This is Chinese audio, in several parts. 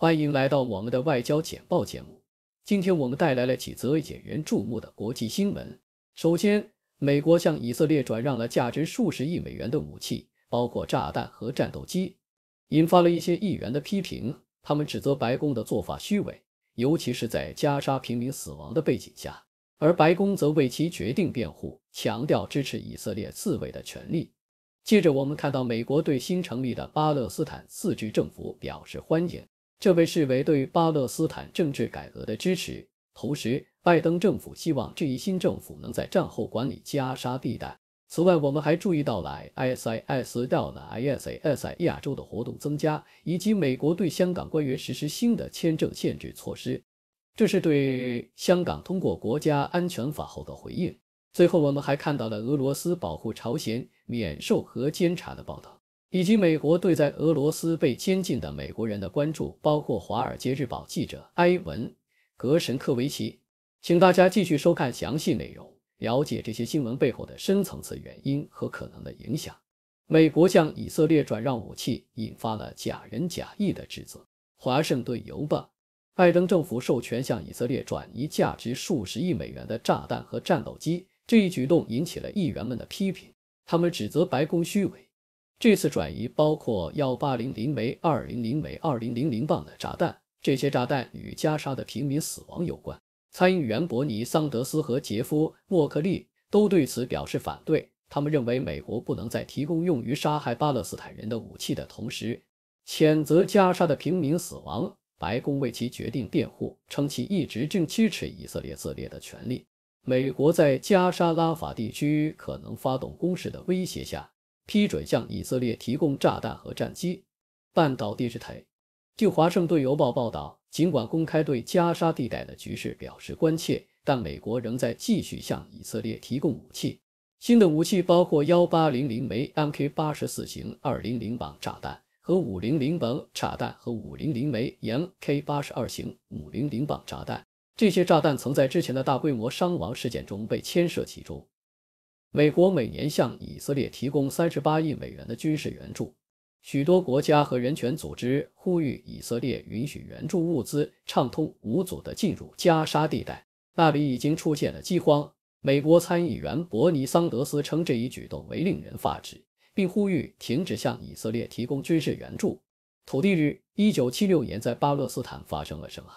欢迎来到我们的外交简报节目。今天我们带来了几则引人注目的国际新闻。首先，美国向以色列转让了价值数十亿美元的武器，包括炸弹和战斗机，引发了一些议员的批评。他们指责白宫的做法虚伪，尤其是在加沙平民死亡的背景下。而白宫则为其决定辩护，强调支持以色列自卫的权利。接着，我们看到美国对新成立的巴勒斯坦自治政府表示欢迎。这被视为对巴勒斯坦政治改革的支持。同时，拜登政府希望这一新政府能在战后管理加沙地带。此外，我们还注意到了 ISIS 在亚洲的活动增加，以及美国对香港官员实施新的签证限制措施，这是对香港通过国家安全法后的回应。最后，我们还看到了俄罗斯保护朝鲜免受核监察的报道。以及美国对在俄罗斯被监禁的美国人的关注，包括《华尔街日报》记者埃文·格什科维奇，请大家继续收看详细内容，了解这些新闻背后的深层次原因和可能的影响。美国向以色列转让武器，引发了假仁假义的指责。华盛顿邮报：拜登政府授权向以色列转移价值数十亿美元的炸弹和战斗机，这一举动引起了议员们的批评，他们指责白宫虚伪。这次转移包括幺八零零枚、二零零枚、二零零零磅的炸弹。这些炸弹与加沙的平民死亡有关。参议员伯尼·桑德斯和杰夫·莫克利都对此表示反对。他们认为美国不能再提供用于杀害巴勒斯坦人的武器的同时，谴责加沙的平民死亡。白宫为其决定辩护，称其一直正支持以色列自列的权利。美国在加沙拉法地区可能发动攻势的威胁下。批准向以色列提供炸弹和战机。半岛电视台，据《华盛顿邮报》报道，尽管公开对加沙地带的局势表示关切，但美国仍在继续向以色列提供武器。新的武器包括幺八零零枚 Mk 八十四型二零零磅炸弹和五零零磅炸弹和五零零枚 Mk 八十二型五零零磅炸弹。这些炸弹曾在之前的大规模伤亡事件中被牵涉其中。美国每年向以色列提供三十八亿美元的军事援助。许多国家和人权组织呼吁以色列允许援助物资畅通无阻地进入加沙地带，那里已经出现了饥荒。美国参议员伯尼·桑德斯称这一举动为令人发指，并呼吁停止向以色列提供军事援助。土地日，一九七六年在巴勒斯坦发生了什么？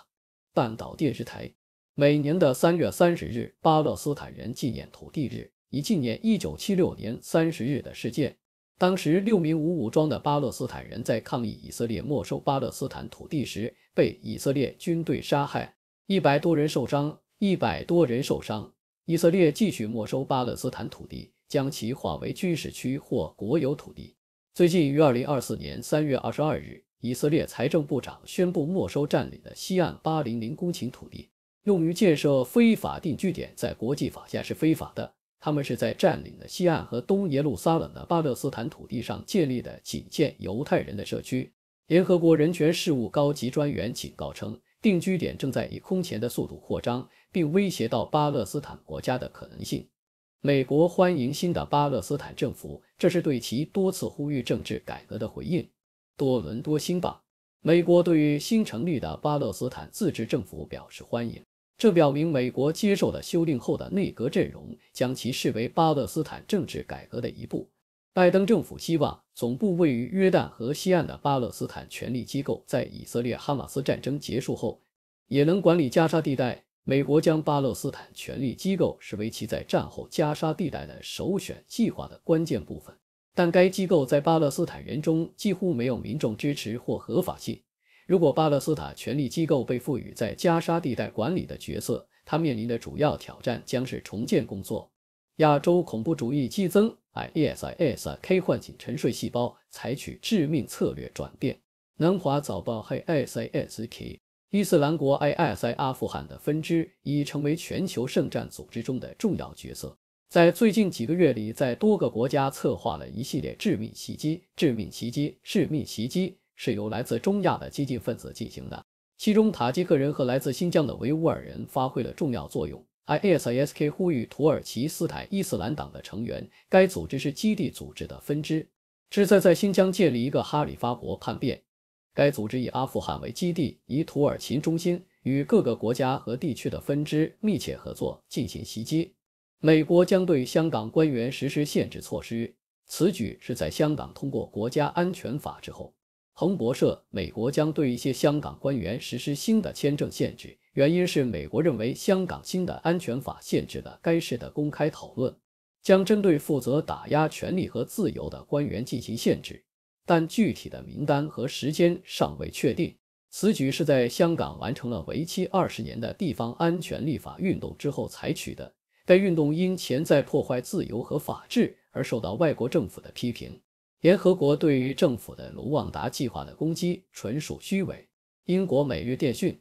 半岛电视台，每年的三月三十日，巴勒斯坦人纪念土地日。以纪念一九七六年三十日的事件，当时六名无武装的巴勒斯坦人在抗议以色列没收巴勒斯坦土地时被以色列军队杀害，一百多人受伤，一百多人受伤。以色列继续没收巴勒斯坦土地，将其划为军事区或国有土地。最近于二零二四年三月二十二日，以色列财政部长宣布没收占领的西岸八零零公顷土地，用于建设非法定居点，在国际法下是非法的。他们是在占领了西岸和东耶路撒冷的巴勒斯坦土地上建立的仅限犹太人的社区。联合国人权事务高级专员警告称，定居点正在以空前的速度扩张，并威胁到巴勒斯坦国家的可能性。美国欢迎新的巴勒斯坦政府，这是对其多次呼吁政治改革的回应。多伦多星报：美国对于新成立的巴勒斯坦自治政府表示欢迎。这表明，美国接受的修订后的内阁阵容将其视为巴勒斯坦政治改革的一步。拜登政府希望总部位于约旦河西岸的巴勒斯坦权力机构在以色列哈马斯战争结束后，也能管理加沙地带。美国将巴勒斯坦权力机构视为其在战后加沙地带的首选计划的关键部分，但该机构在巴勒斯坦人中几乎没有民众支持或合法性。如果巴勒斯坦权力机构被赋予在加沙地带管理的角色，他面临的主要挑战将是重建工作。亚洲恐怖主义激增，ISISK 唤醒沉睡细胞，采取致命策略转变。南华早报，ISISK，伊斯兰国 i s i 阿富汗的分支已成为全球圣战组织中的重要角色，在最近几个月里，在多个国家策划了一系列致命袭击。致命袭击，致命袭击。是由来自中亚的激进分子进行的，其中塔吉克人和来自新疆的维吾尔人发挥了重要作用。ISISK 呼吁土耳其斯坦伊斯兰党的成员，该组织是基地组织的分支，旨在在新疆建立一个哈里发国叛变。该组织以阿富汗为基地，以土耳其中心，与各个国家和地区的分支密切合作进行袭击。美国将对香港官员实施限制措施，此举是在香港通过国家安全法之后。彭博社：美国将对一些香港官员实施新的签证限制，原因是美国认为香港新的安全法限制了该市的公开讨论，将针对负责打压权利和自由的官员进行限制，但具体的名单和时间尚未确定。此举是在香港完成了为期二十年的地方安全立法运动之后采取的，该运动因潜在破坏自由和法治而受到外国政府的批评。联合国对于政府的卢旺达计划的攻击纯属虚伪。英国每日电讯，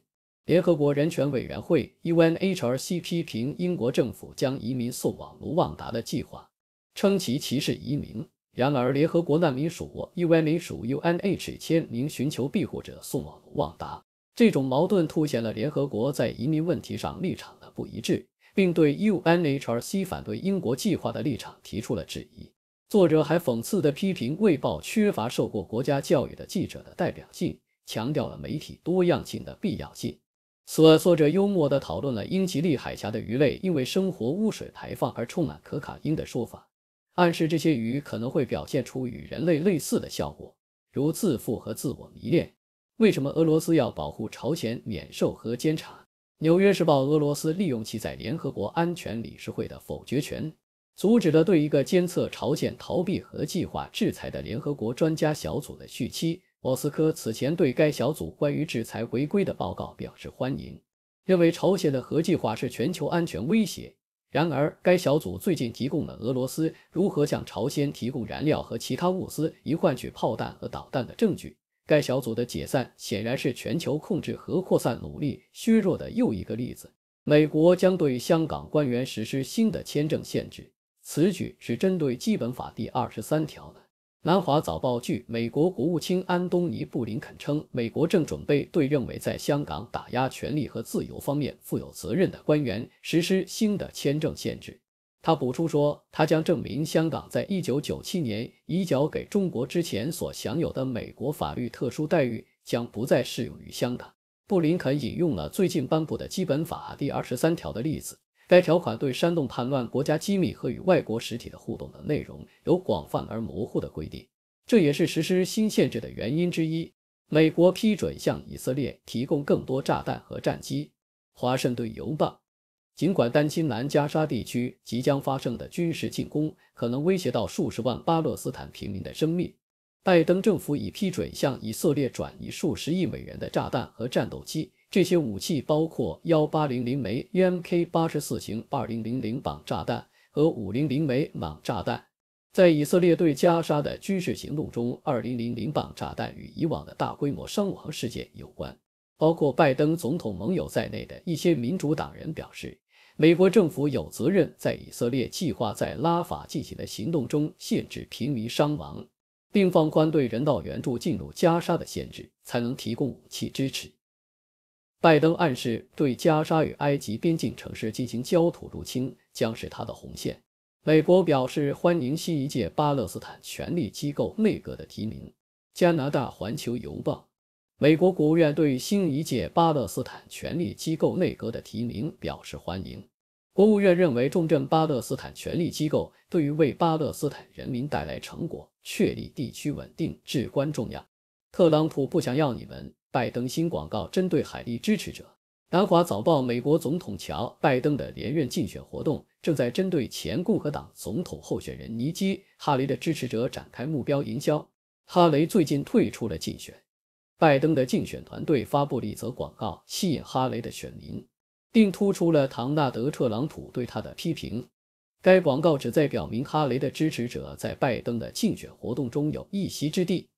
联合国人权委员会 （UNHRC） 批评英国政府将移民送往卢旺达的计划，称其歧视移民。然而，联合国难民署 u n h c h 却名寻求庇护者送往卢旺达。这种矛盾凸显了联合国在移民问题上立场的不一致，并对 UNHRC 反对英国计划的立场提出了质疑。作者还讽刺的批评《卫报》缺乏受过国家教育的记者的代表性，强调了媒体多样性的必要性。所作者幽默的讨论了英吉利海峡的鱼类因为生活污水排放而充满可卡因的说法，暗示这些鱼可能会表现出与人类类似的效果，如自负和自我迷恋。为什么俄罗斯要保护朝鲜免受核监察？《纽约时报》俄罗斯利用其在联合国安全理事会的否决权。阻止了对一个监测朝鲜逃避核计划制裁的联合国专家小组的续期。莫斯科此前对该小组关于制裁回归的报告表示欢迎，认为朝鲜的核计划是全球安全威胁。然而，该小组最近提供了俄罗斯如何向朝鲜提供燃料和其他物资以换取炮弹和导弹的证据。该小组的解散显然是全球控制核扩散努力削弱的又一个例子。美国将对香港官员实施新的签证限制。此举是针对《基本法》第二十三条的。南华早报据美国国务卿安东尼·布林肯称，美国正准备对认为在香港打压权利和自由方面负有责任的官员实施新的签证限制。他补充说，他将证明香港在一九九七年移交给中国之前所享有的美国法律特殊待遇将不再适用于香港。布林肯引用了最近颁布的《基本法》第二十三条的例子。该条款对煽动叛乱、国家机密和与外国实体的互动等内容有广泛而模糊的规定，这也是实施新限制的原因之一。美国批准向以色列提供更多炸弹和战机。华盛顿邮报。尽管担心南加沙地区即将发生的军事进攻可能威胁到数十万巴勒斯坦平民的生命，拜登政府已批准向以色列转移数十亿美元的炸弹和战斗机。这些武器包括幺八零零枚 u m k 八十四型二零零零磅炸弹和五零零枚蟒炸弹。在以色列对加沙的军事行动中，二零零零磅炸弹与以往的大规模伤亡事件有关。包括拜登总统盟友在内的一些民主党人表示，美国政府有责任在以色列计划在拉法进行的行动中限制平民伤亡，并放宽对人道援助进入加沙的限制，才能提供武器支持。拜登暗示对加沙与埃及边境城市进行焦土入侵将是他的红线。美国表示欢迎新一届巴勒斯坦权力机构内阁的提名。加拿大《环球邮报》：美国国务院对新一届巴勒斯坦权力机构内阁的提名表示欢迎。国务院认为，重振巴勒斯坦权力机构对于为巴勒斯坦人民带来成果、确立地区稳定至关重要。特朗普不想要你们。拜登新广告针对海利支持者。南华早报：美国总统乔·拜登的连任竞选活动正在针对前共和党总统候选人尼基·哈雷的支持者展开目标营销。哈雷最近退出了竞选。拜登的竞选团队发布了一则广告，吸引哈雷的选民，并突出了唐纳德·特朗普对他的批评。该广告旨在表明哈雷的支持者在拜登的竞选活动中有一席之地。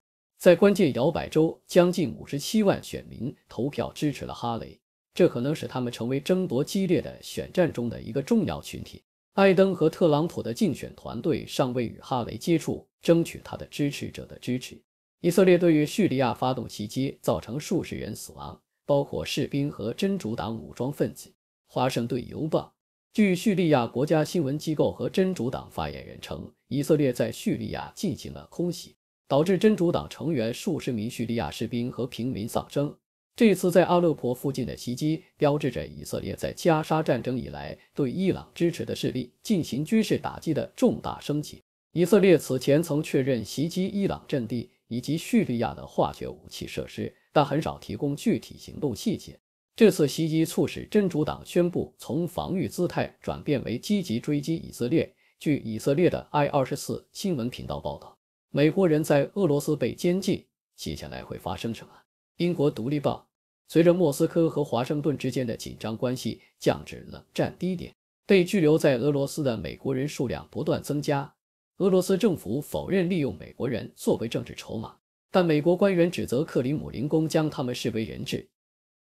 在关键摇摆州，将近五十七万选民投票支持了哈雷，这可能使他们成为争夺激烈的选战中的一个重要群体。拜登和特朗普的竞选团队尚未与哈雷接触，争取他的支持者的支持。以色列对于叙利亚发动袭击，造成数十人死亡，包括士兵和真主党武装分子。华盛顿邮报，据叙利亚国家新闻机构和真主党发言人称，以色列在叙利亚进行了空袭。导致真主党成员数十名叙利亚士兵和平民丧生。这次在阿勒颇附近的袭击标志着以色列在加沙战争以来对伊朗支持的势力进行军事打击的重大升级。以色列此前曾确认袭击伊朗阵地以及叙利亚的化学武器设施，但很少提供具体行动细节。这次袭击促使真主党宣布从防御姿态转变为积极追击以色列。据以色列的 i 二十四新闻频道报道。美国人在俄罗斯被监禁，接下来会发生什么？英国独立报。随着莫斯科和华盛顿之间的紧张关系降至冷战低点，被拘留在俄罗斯的美国人数量不断增加。俄罗斯政府否认利用美国人作为政治筹码，但美国官员指责克里姆林宫将他们视为人质。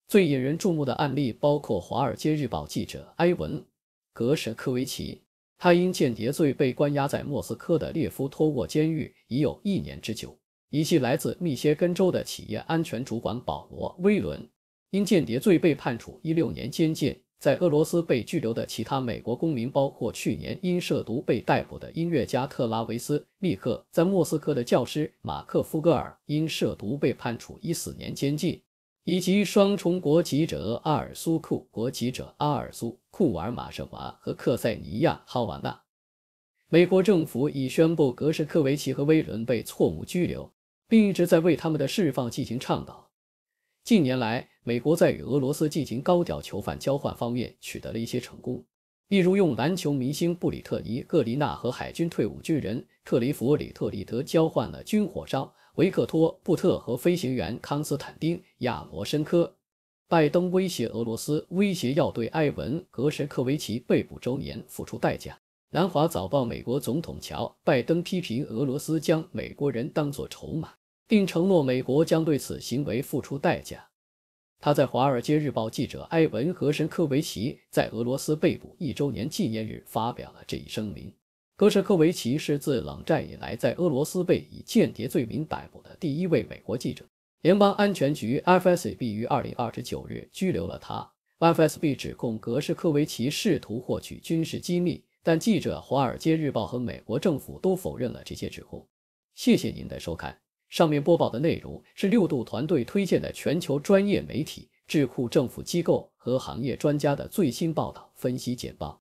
最引人注目的案例包括《华尔街日报》记者埃文·格什科维奇。他因间谍罪被关押在莫斯科的列夫托沃监狱已有一年之久。一系来自密歇根州的企业安全主管保罗·威伦因间谍罪被判处16年监禁。在俄罗斯被拘留的其他美国公民包括去年因涉毒被逮捕的音乐家特拉维斯·利克，在莫斯科的教师马克夫戈尔因涉毒被判处14年监禁。以及双重国籍者阿尔苏库、国籍者阿尔苏库尔马什娃和克塞尼亚·哈瓦纳。美国政府已宣布格什科维奇和威伦被错误拘留，并一直在为他们的释放进行倡导。近年来，美国在与俄罗斯进行高调囚犯交换方面取得了一些成功，例如用篮球明星布里特尼·格里纳和海军退伍军人特里弗里特里德交换了军火商。维克托·布特和飞行员康斯坦丁·亚摩申科。拜登威胁俄罗斯，威胁要对埃文·格什科维奇被捕周年付出代价。南华早报：美国总统乔·拜登批评俄罗斯将美国人当作筹码，并承诺美国将对此行为付出代价。他在《华尔街日报》记者埃文·格什科维奇在俄罗斯被捕一周年纪念日发表了这一声明。格什科维奇是自冷战以来在俄罗斯被以间谍罪名逮捕的第一位美国记者。联邦安全局 （FSB） 于二零二十九日拘留了他。FSB 指控格什科维奇试图获取军事机密，但记者《华尔街日报》和美国政府都否认了这些指控。谢谢您的收看。上面播报的内容是六度团队推荐的全球专业媒体、智库、政府机构和行业专家的最新报道、分析、简报。